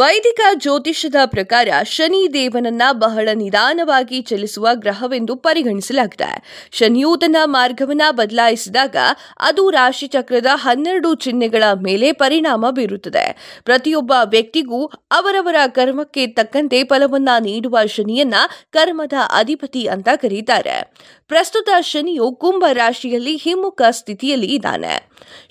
ವೈದಿಕ ಜ್ಯೋತಿಷದ ಪ್ರಕಾರ ಶನಿ ದೇವನನ್ನ ಬಹಳ ನಿಧಾನವಾಗಿ ಚಲಿಸುವ ಗ್ರಹವೆಂದು ಪರಿಗಣಿಸಲಾಗಿದೆ ಶನಿಯು ತನ್ನ ಮಾರ್ಗವನ್ನ ಬದಲಾಯಿಸಿದಾಗ ಅದು ರಾಶಿ ಚಕ್ರದ ಹನ್ನೆರಡು ಚಿಹ್ನೆಗಳ ಮೇಲೆ ಪರಿಣಾಮ ಬೀರುತ್ತದೆ ಪ್ರತಿಯೊಬ್ಬ ವ್ಯಕ್ತಿಗೂ ಅವರವರ ಕರ್ಮಕ್ಕೆ ತಕ್ಕಂತೆ ಫಲವನ್ನ ನೀಡುವ ಶನಿಯನ್ನ ಕರ್ಮದ ಅಧಿಪತಿ ಅಂತ ಕರೀತಾರೆ ಪ್ರಸ್ತುತ ಶನಿಯು ಕುಂಭ ರಾಶಿಯಲ್ಲಿ ಹಿಮ್ಮುಖ ಸ್ಥಿತಿಯಲ್ಲಿ ಇದ್ದಾನೆ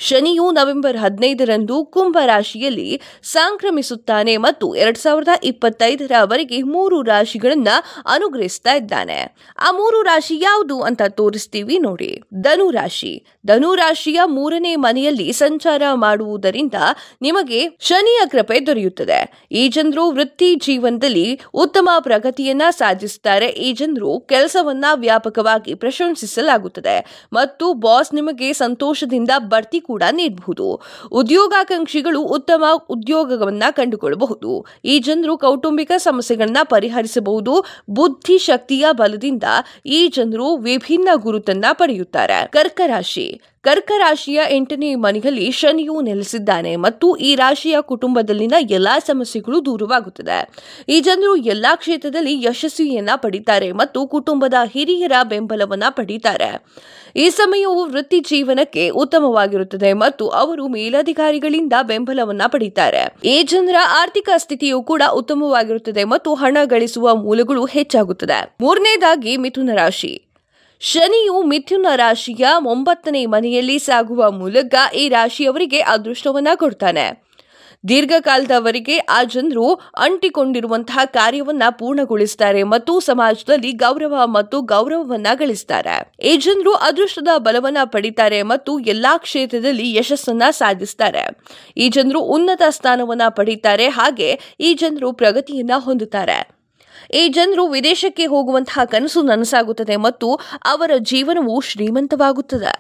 ಶನಿಯು ನವೆಂಬರ್ ಹದಿನೈದರಂದು ಕುಂಭ ರಾಶಿಯಲ್ಲಿ ಸಂಕ್ರಮಿಸುತ್ತಾನೆ ಮತ್ತು ಎರಡ್ ಸಾವಿರದ ಇಪ್ಪತ್ತೈದರವರೆಗೆ ಮೂರು ರಾಶಿಗಳನ್ನ ಅನುಗ್ರಹಿಸ್ತಾ ಇದ್ದಾನೆ ಆ ಮೂರು ರಾಶಿ ಯಾವುದು ಅಂತ ತೋರಿಸ್ತೀವಿ ನೋಡಿ ಧನು ರಾಶಿ ಧನು ರಾಶಿಯ ಮೂರನೇ ಮನೆಯಲ್ಲಿ ಸಂಚಾರ ಮಾಡುವುದರಿಂದ ನಿಮಗೆ ಶನಿಯ ಕೃಪೆ ದೊರೆಯುತ್ತದೆ ಈ ಜನರು ವೃತ್ತಿ ಜೀವನದಲ್ಲಿ ಉತ್ತಮ ಪ್ರಗತಿಯನ್ನ ಸಾಧಿಸುತ್ತಾರೆ ಈ ಜನರು ಕೆಲಸವನ್ನ ವ್ಯಾಪಕವಾಗಿ ಪ್ರಶಂಸಿಸಲಾಗುತ್ತದೆ ಮತ್ತು ಬಾಸ್ ನಿಮಗೆ ಸಂತೋಷದಿಂದ ಬಡ್ತಿ ಕೂಡ ನೀಡಬಹುದು ಉದ್ಯೋಗಾಕಾಂಕ್ಷಿಗಳು ಉತ್ತಮ ಉದ್ಯೋಗವನ್ನ ಕಂಡುಕೊಳ್ಳಬಹುದು ಈ ಜನರು ಕೌಟುಂಬಿಕ ಸಮಸ್ಯೆಗಳನ್ನ ಪರಿಹರಿಸಬಹುದು ಬುದ್ಧಿ ಶಕ್ತಿಯ ಬಲದಿಂದ ಈ ಜನರು ವಿಭಿನ್ನ ಗುರುತನ್ನ ಪಡೆಯುತ್ತಾರೆ ಕರ್ಕರಾಶಿ ಕರ್ಕರಾಶಿಯ ಎಂಟನೇ ಮನೆಯಲ್ಲಿ ಶನಿಯು ನೆಲೆಸಿದ್ದಾನೆ ಮತ್ತು ಈ ರಾಶಿಯ ಕುಟುಂಬದಲ್ಲಿನ ಎಲ್ಲಾ ಸಮಸ್ಯೆಗಳು ದೂರವಾಗುತ್ತದೆ ಈ ಜನರು ಎಲ್ಲಾ ಕ್ಷೇತ್ರದಲ್ಲಿ ಯಶಸ್ವಿಯನ್ನ ಪಡಿತಾರೆ ಮತ್ತು ಕುಟುಂಬದ ಹಿರಿಯರ ಬೆಂಬಲವನ್ನ ಪಡಿತಾರೆ ಈ ಸಮಯವು ವೃತ್ತಿ ಜೀವನಕ್ಕೆ ಉತ್ತಮವಾಗಿರುತ್ತದೆ ಮತ್ತು ಅವರು ಮೇಲಧಿಕಾರಿಗಳಿಂದ ಬೆಂಬಲವನ್ನ ಪಡಿತಾರೆ ಈ ಜನರ ಆರ್ಥಿಕ ಸ್ಥಿತಿಯು ಕೂಡ ಉತ್ತಮವಾಗಿರುತ್ತದೆ ಮತ್ತು ಹಣ ಗಳಿಸುವ ಮೂಲಗಳು ಹೆಚ್ಚಾಗುತ್ತದೆ ಮೂರನೇದಾಗಿ ಮಿಥುನ ರಾಶಿ ಶನಿಯು ಮಿಥುನ ರಾಶಿಯ ಒಂಬತ್ತನೇ ಮನೆಯಲ್ಲಿ ಸಾಗುವ ಮೂಲಕ ಈ ರಾಶಿಯವರಿಗೆ ಅದೃಷ್ಟವನ್ನ ಕೊಡ್ತಾನೆ ದೀರ್ಘಕಾಲದವರೆಗೆ ಆ ಜನರು ಅಂಟಿಕೊಂಡಿರುವಂತಹ ಕಾರ್ಯವನ್ನ ಪೂರ್ಣಗೊಳಿಸ್ತಾರೆ ಮತ್ತು ಸಮಾಜದಲ್ಲಿ ಗೌರವ ಮತ್ತು ಗೌರವವನ್ನ ಗಳಿಸ್ತಾರೆ ಈ ಜನರು ಅದೃಷ್ಟದ ಬಲವನ್ನ ಪಡಿತಾರೆ ಮತ್ತು ಎಲ್ಲಾ ಕ್ಷೇತ್ರದಲ್ಲಿ ಯಶಸ್ಸನ್ನ ಸಾಧಿಸ್ತಾರೆ ಈ ಜನರು ಉನ್ನತ ಸ್ಥಾನವನ್ನ ಪಡಿತಾರೆ ಹಾಗೆ ಈ ಜನರು ಪ್ರಗತಿಯನ್ನ ಹೊಂದುತ್ತಾರೆ ಈ ಜನರು ವಿದೇಶಕ್ಕೆ ಹೋಗುವಂತಹ ಕನಸು ನನಸಾಗುತ್ತದೆ ಮತ್ತು ಅವರ ಜೀವನವು ಶ್ರೀಮಂತವಾಗುತ್ತದೆ